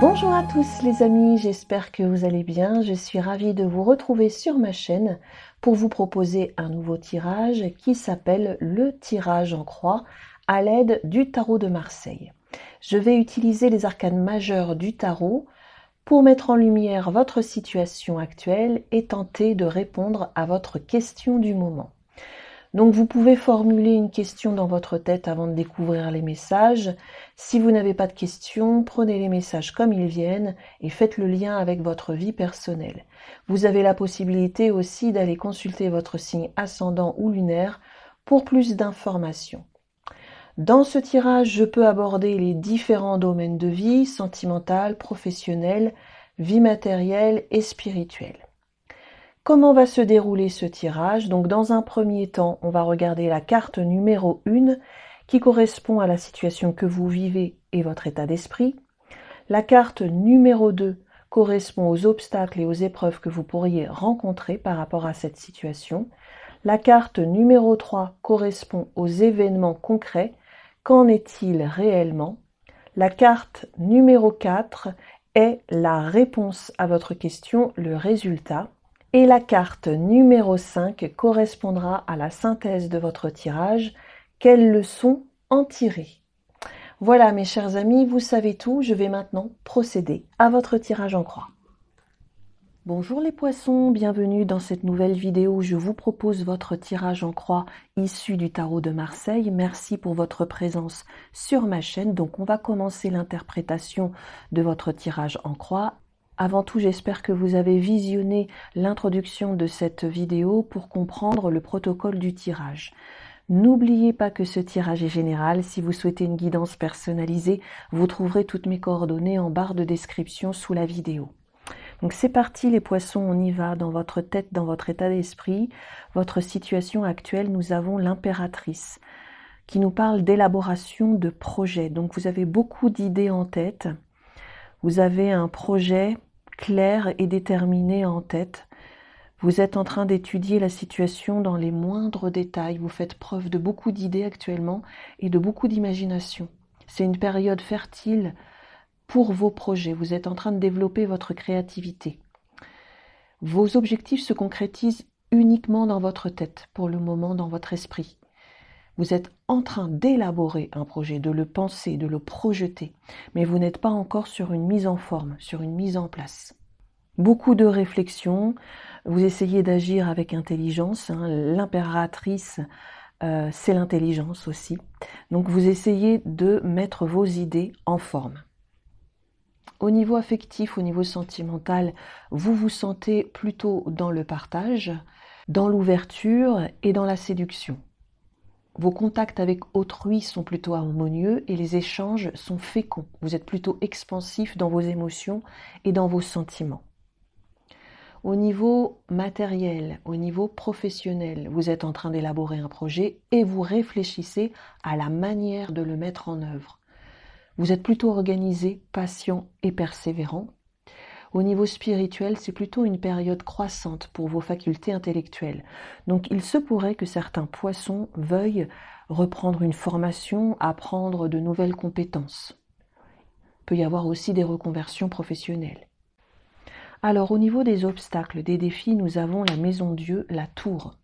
Bonjour à tous les amis, j'espère que vous allez bien. Je suis ravie de vous retrouver sur ma chaîne pour vous proposer un nouveau tirage qui s'appelle le tirage en croix à l'aide du tarot de Marseille. Je vais utiliser les arcanes majeures du tarot pour mettre en lumière votre situation actuelle et tenter de répondre à votre question du moment. Donc vous pouvez formuler une question dans votre tête avant de découvrir les messages. Si vous n'avez pas de questions, prenez les messages comme ils viennent et faites le lien avec votre vie personnelle. Vous avez la possibilité aussi d'aller consulter votre signe ascendant ou lunaire pour plus d'informations. Dans ce tirage, je peux aborder les différents domaines de vie, sentimental, professionnel, vie matérielle et spirituelle. Comment va se dérouler ce tirage Donc dans un premier temps, on va regarder la carte numéro 1 qui correspond à la situation que vous vivez et votre état d'esprit. La carte numéro 2 correspond aux obstacles et aux épreuves que vous pourriez rencontrer par rapport à cette situation. La carte numéro 3 correspond aux événements concrets Qu'en est-il réellement La carte numéro 4 est la réponse à votre question, le résultat. Et la carte numéro 5 correspondra à la synthèse de votre tirage. Quelles leçons en tirer Voilà mes chers amis, vous savez tout. Je vais maintenant procéder à votre tirage en croix. Bonjour les poissons, bienvenue dans cette nouvelle vidéo. Je vous propose votre tirage en croix issu du tarot de Marseille. Merci pour votre présence sur ma chaîne. Donc on va commencer l'interprétation de votre tirage en croix. Avant tout, j'espère que vous avez visionné l'introduction de cette vidéo pour comprendre le protocole du tirage. N'oubliez pas que ce tirage est général. Si vous souhaitez une guidance personnalisée, vous trouverez toutes mes coordonnées en barre de description sous la vidéo. Donc c'est parti les poissons, on y va dans votre tête, dans votre état d'esprit, votre situation actuelle, nous avons l'impératrice qui nous parle d'élaboration de projets. Donc vous avez beaucoup d'idées en tête, vous avez un projet clair et déterminé en tête. Vous êtes en train d'étudier la situation dans les moindres détails, vous faites preuve de beaucoup d'idées actuellement et de beaucoup d'imagination. C'est une période fertile pour vos projets. Vous êtes en train de développer votre créativité. Vos objectifs se concrétisent uniquement dans votre tête, pour le moment dans votre esprit. Vous êtes en train d'élaborer un projet, de le penser, de le projeter, mais vous n'êtes pas encore sur une mise en forme, sur une mise en place. Beaucoup de réflexion, vous essayez d'agir avec intelligence, hein. l'impératrice euh, c'est l'intelligence aussi. Donc vous essayez de mettre vos idées en forme. Au niveau affectif, au niveau sentimental, vous vous sentez plutôt dans le partage, dans l'ouverture et dans la séduction. Vos contacts avec autrui sont plutôt harmonieux et les échanges sont féconds. Vous êtes plutôt expansif dans vos émotions et dans vos sentiments. Au niveau matériel, au niveau professionnel, vous êtes en train d'élaborer un projet et vous réfléchissez à la manière de le mettre en œuvre. Vous êtes plutôt organisé, patient et persévérant. Au niveau spirituel, c'est plutôt une période croissante pour vos facultés intellectuelles. Donc il se pourrait que certains poissons veuillent reprendre une formation, apprendre de nouvelles compétences. Il peut y avoir aussi des reconversions professionnelles. Alors au niveau des obstacles, des défis, nous avons la maison Dieu, la tour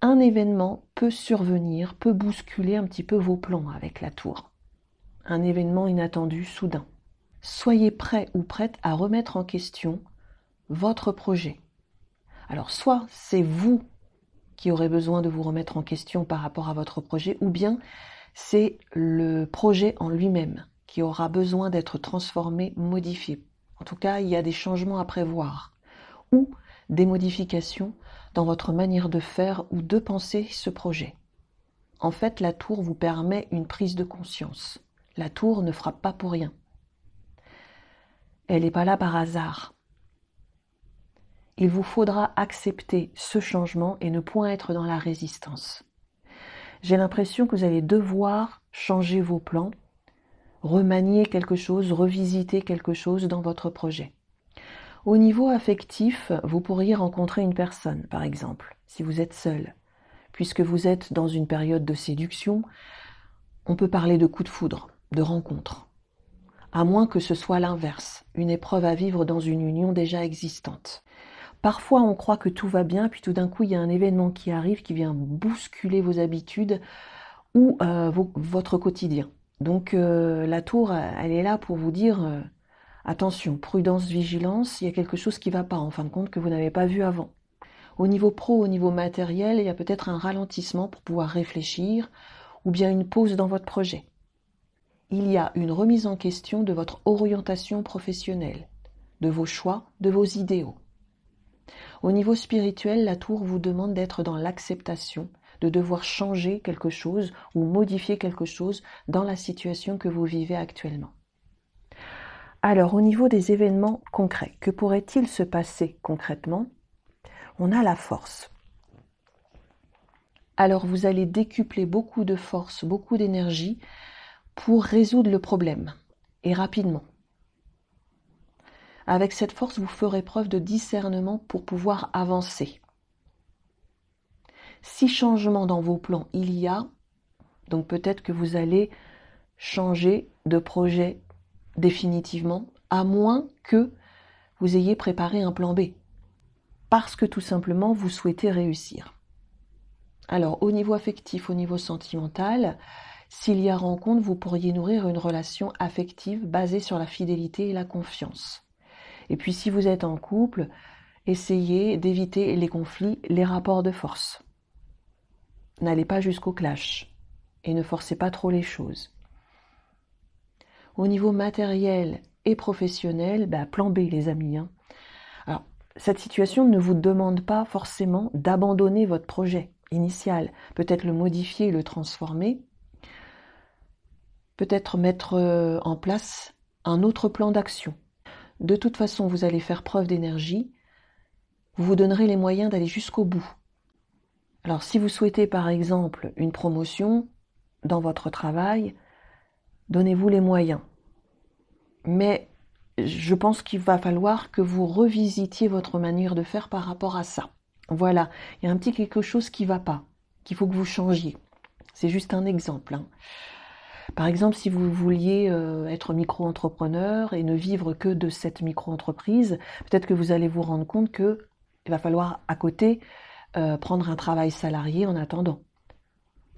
un événement peut survenir, peut bousculer un petit peu vos plans avec la tour. Un événement inattendu, soudain. Soyez prêt ou prête à remettre en question votre projet. Alors soit c'est vous qui aurez besoin de vous remettre en question par rapport à votre projet, ou bien c'est le projet en lui-même qui aura besoin d'être transformé, modifié. En tout cas, il y a des changements à prévoir des modifications dans votre manière de faire ou de penser ce projet. En fait, la tour vous permet une prise de conscience. La tour ne frappe pas pour rien. Elle n'est pas là par hasard. Il vous faudra accepter ce changement et ne point être dans la résistance. J'ai l'impression que vous allez devoir changer vos plans, remanier quelque chose, revisiter quelque chose dans votre projet. Au niveau affectif, vous pourriez rencontrer une personne, par exemple, si vous êtes seul. Puisque vous êtes dans une période de séduction, on peut parler de coup de foudre, de rencontre. À moins que ce soit l'inverse, une épreuve à vivre dans une union déjà existante. Parfois, on croit que tout va bien, puis tout d'un coup, il y a un événement qui arrive qui vient bousculer vos habitudes ou euh, votre quotidien. Donc, euh, la tour, elle est là pour vous dire euh, Attention, prudence, vigilance, il y a quelque chose qui ne va pas en fin de compte que vous n'avez pas vu avant. Au niveau pro, au niveau matériel, il y a peut-être un ralentissement pour pouvoir réfléchir ou bien une pause dans votre projet. Il y a une remise en question de votre orientation professionnelle, de vos choix, de vos idéaux. Au niveau spirituel, la tour vous demande d'être dans l'acceptation, de devoir changer quelque chose ou modifier quelque chose dans la situation que vous vivez actuellement. Alors, au niveau des événements concrets, que pourrait-il se passer concrètement On a la force. Alors, vous allez décupler beaucoup de force, beaucoup d'énergie pour résoudre le problème, et rapidement. Avec cette force, vous ferez preuve de discernement pour pouvoir avancer. Si changement dans vos plans il y a, donc peut-être que vous allez changer de projet définitivement, à moins que vous ayez préparé un plan B, parce que tout simplement vous souhaitez réussir. Alors au niveau affectif, au niveau sentimental, s'il y a rencontre, vous pourriez nourrir une relation affective basée sur la fidélité et la confiance. Et puis si vous êtes en couple, essayez d'éviter les conflits, les rapports de force. N'allez pas jusqu'au clash et ne forcez pas trop les choses au niveau matériel et professionnel, bah, plan B les amis. Hein. Alors, cette situation ne vous demande pas forcément d'abandonner votre projet initial, peut-être le modifier, le transformer, peut-être mettre euh, en place un autre plan d'action. De toute façon, vous allez faire preuve d'énergie, vous vous donnerez les moyens d'aller jusqu'au bout. Alors si vous souhaitez par exemple une promotion dans votre travail, Donnez-vous les moyens. Mais je pense qu'il va falloir que vous revisitiez votre manière de faire par rapport à ça. Voilà, il y a un petit quelque chose qui ne va pas, qu'il faut que vous changiez. C'est juste un exemple. Hein. Par exemple, si vous vouliez euh, être micro-entrepreneur et ne vivre que de cette micro-entreprise, peut-être que vous allez vous rendre compte qu'il va falloir à côté euh, prendre un travail salarié en attendant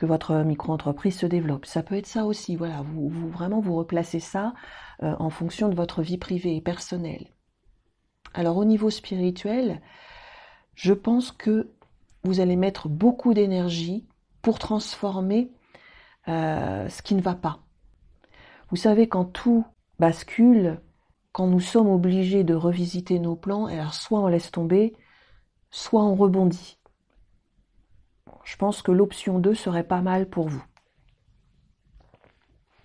que votre micro-entreprise se développe. Ça peut être ça aussi, voilà, vous, vraiment vous replacez ça euh, en fonction de votre vie privée et personnelle. Alors au niveau spirituel, je pense que vous allez mettre beaucoup d'énergie pour transformer euh, ce qui ne va pas. Vous savez, quand tout bascule, quand nous sommes obligés de revisiter nos plans, alors soit on laisse tomber, soit on rebondit je pense que l'option 2 serait pas mal pour vous.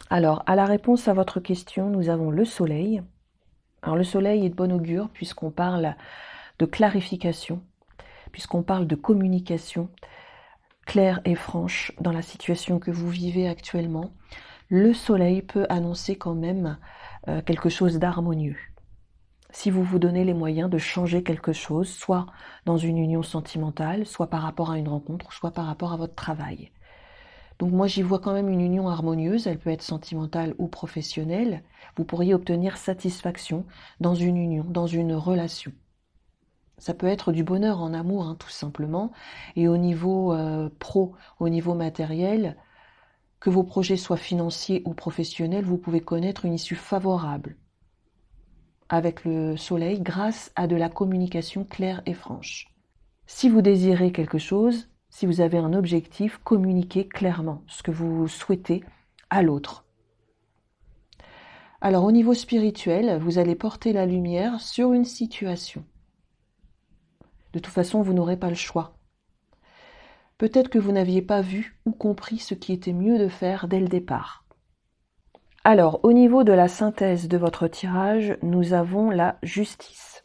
Alors, à la réponse à votre question, nous avons le soleil. Alors, le soleil est de bon augure puisqu'on parle de clarification, puisqu'on parle de communication claire et franche dans la situation que vous vivez actuellement. Le soleil peut annoncer quand même euh, quelque chose d'harmonieux si vous vous donnez les moyens de changer quelque chose, soit dans une union sentimentale, soit par rapport à une rencontre, soit par rapport à votre travail. Donc moi j'y vois quand même une union harmonieuse, elle peut être sentimentale ou professionnelle. Vous pourriez obtenir satisfaction dans une union, dans une relation. Ça peut être du bonheur en amour, hein, tout simplement. Et au niveau euh, pro, au niveau matériel, que vos projets soient financiers ou professionnels, vous pouvez connaître une issue favorable avec le soleil grâce à de la communication claire et franche. Si vous désirez quelque chose, si vous avez un objectif, communiquez clairement ce que vous souhaitez à l'autre. Alors au niveau spirituel, vous allez porter la lumière sur une situation. De toute façon, vous n'aurez pas le choix. Peut-être que vous n'aviez pas vu ou compris ce qui était mieux de faire dès le départ. Alors, au niveau de la synthèse de votre tirage, nous avons la justice.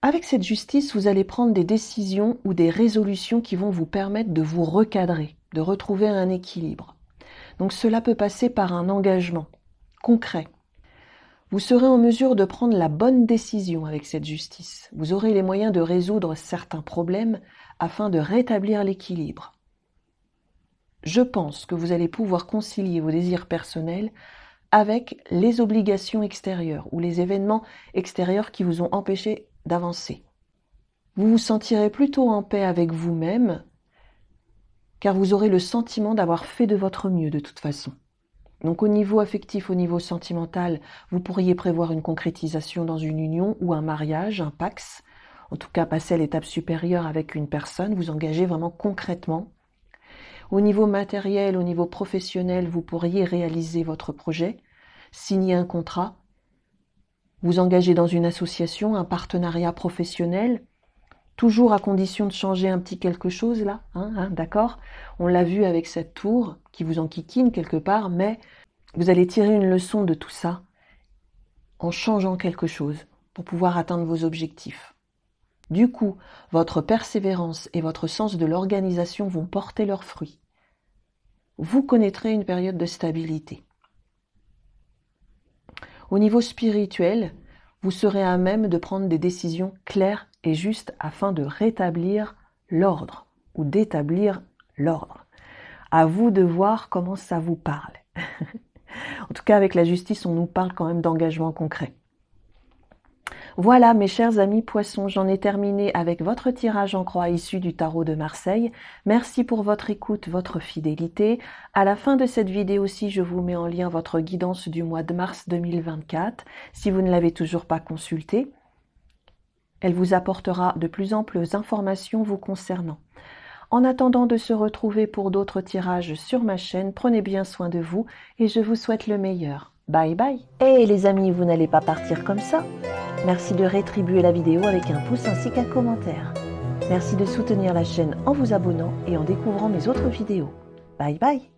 Avec cette justice, vous allez prendre des décisions ou des résolutions qui vont vous permettre de vous recadrer, de retrouver un équilibre. Donc cela peut passer par un engagement concret. Vous serez en mesure de prendre la bonne décision avec cette justice. Vous aurez les moyens de résoudre certains problèmes afin de rétablir l'équilibre je pense que vous allez pouvoir concilier vos désirs personnels avec les obligations extérieures ou les événements extérieurs qui vous ont empêché d'avancer. Vous vous sentirez plutôt en paix avec vous-même car vous aurez le sentiment d'avoir fait de votre mieux de toute façon. Donc au niveau affectif, au niveau sentimental, vous pourriez prévoir une concrétisation dans une union ou un mariage, un pax, en tout cas passer à l'étape supérieure avec une personne, vous engager vraiment concrètement au niveau matériel, au niveau professionnel, vous pourriez réaliser votre projet, signer un contrat, vous engager dans une association, un partenariat professionnel, toujours à condition de changer un petit quelque chose là, hein, hein, d'accord On l'a vu avec cette tour qui vous enquiquine quelque part, mais vous allez tirer une leçon de tout ça en changeant quelque chose pour pouvoir atteindre vos objectifs. Du coup, votre persévérance et votre sens de l'organisation vont porter leurs fruits vous connaîtrez une période de stabilité. Au niveau spirituel, vous serez à même de prendre des décisions claires et justes afin de rétablir l'ordre ou d'établir l'ordre. À vous de voir comment ça vous parle. en tout cas, avec la justice, on nous parle quand même d'engagement concret. Voilà mes chers amis poissons, j'en ai terminé avec votre tirage en croix issu du tarot de Marseille. Merci pour votre écoute, votre fidélité. À la fin de cette vidéo aussi, je vous mets en lien votre guidance du mois de mars 2024 si vous ne l'avez toujours pas consultée. Elle vous apportera de plus amples informations vous concernant. En attendant de se retrouver pour d'autres tirages sur ma chaîne, prenez bien soin de vous et je vous souhaite le meilleur. Bye bye Et eh, les amis, vous n'allez pas partir comme ça Merci de rétribuer la vidéo avec un pouce ainsi qu'un commentaire. Merci de soutenir la chaîne en vous abonnant et en découvrant mes autres vidéos. Bye bye